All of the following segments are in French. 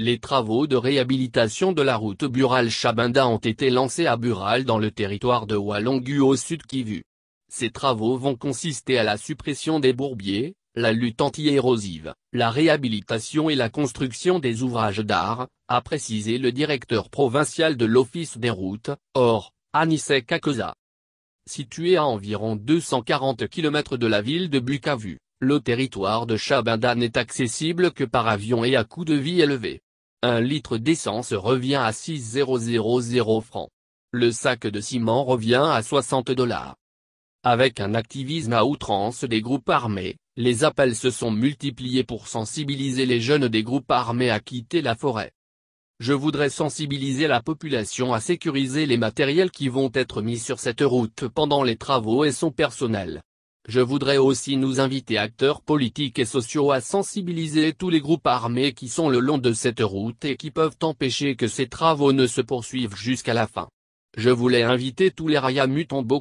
Les travaux de réhabilitation de la route Bural-Chabinda ont été lancés à Bural dans le territoire de Walongu au sud Kivu. Ces travaux vont consister à la suppression des bourbiers, la lutte anti-érosive, la réhabilitation et la construction des ouvrages d'art, a précisé le directeur provincial de l'Office des routes, or, Anisek Situé à environ 240 km de la ville de Bukavu, le territoire de Chabinda n'est accessible que par avion et à coût de vie élevé. Un litre d'essence revient à 6000 francs. Le sac de ciment revient à 60 dollars. Avec un activisme à outrance des groupes armés, les appels se sont multipliés pour sensibiliser les jeunes des groupes armés à quitter la forêt. Je voudrais sensibiliser la population à sécuriser les matériels qui vont être mis sur cette route pendant les travaux et son personnel. Je voudrais aussi nous inviter acteurs politiques et sociaux à sensibiliser tous les groupes armés qui sont le long de cette route et qui peuvent empêcher que ces travaux ne se poursuivent jusqu'à la fin. Je voulais inviter tous les Raya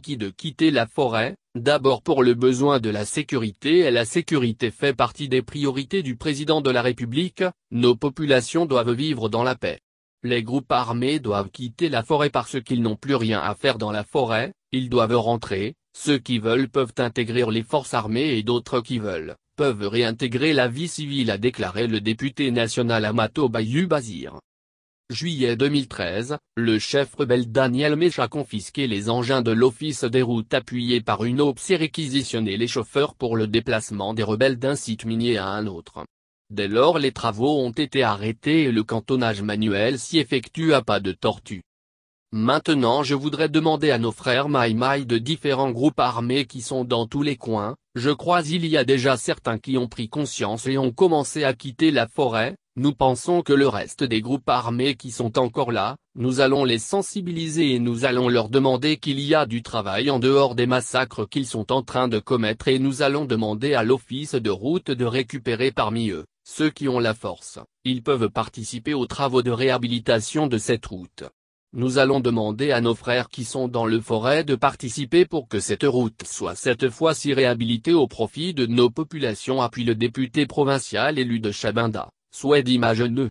qui de quitter la forêt, d'abord pour le besoin de la sécurité et la sécurité fait partie des priorités du président de la République, nos populations doivent vivre dans la paix. Les groupes armés doivent quitter la forêt parce qu'ils n'ont plus rien à faire dans la forêt, ils doivent rentrer, ceux qui veulent peuvent intégrer les forces armées et d'autres qui veulent, peuvent réintégrer la vie civile a déclaré le député national Amato Bayou Bazir. Juillet 2013, le chef rebelle Daniel Mech a confisqué les engins de l'Office des routes appuyés par une OPS et réquisitionné les chauffeurs pour le déplacement des rebelles d'un site minier à un autre. Dès lors les travaux ont été arrêtés et le cantonnage manuel s'y effectue à pas de tortue. Maintenant je voudrais demander à nos frères Maï Mai de différents groupes armés qui sont dans tous les coins, je crois il y a déjà certains qui ont pris conscience et ont commencé à quitter la forêt, nous pensons que le reste des groupes armés qui sont encore là, nous allons les sensibiliser et nous allons leur demander qu'il y a du travail en dehors des massacres qu'ils sont en train de commettre et nous allons demander à l'office de route de récupérer parmi eux, ceux qui ont la force, ils peuvent participer aux travaux de réhabilitation de cette route. Nous allons demander à nos frères qui sont dans le forêt de participer pour que cette route soit cette fois-ci réhabilitée au profit de nos populations appuie le député provincial élu de Chabinda, d'image Mageneux.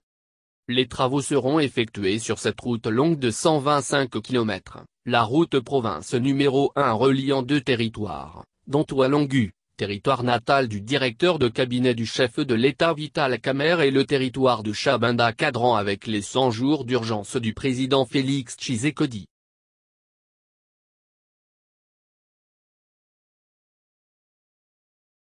Les travaux seront effectués sur cette route longue de 125 km, la route province numéro 1 reliant deux territoires, dont Oualongu, territoire natal du directeur de cabinet du chef de l'État Vital Kamer et le territoire de Chabinda cadran avec les 100 jours d'urgence du président Félix Tshisekedi.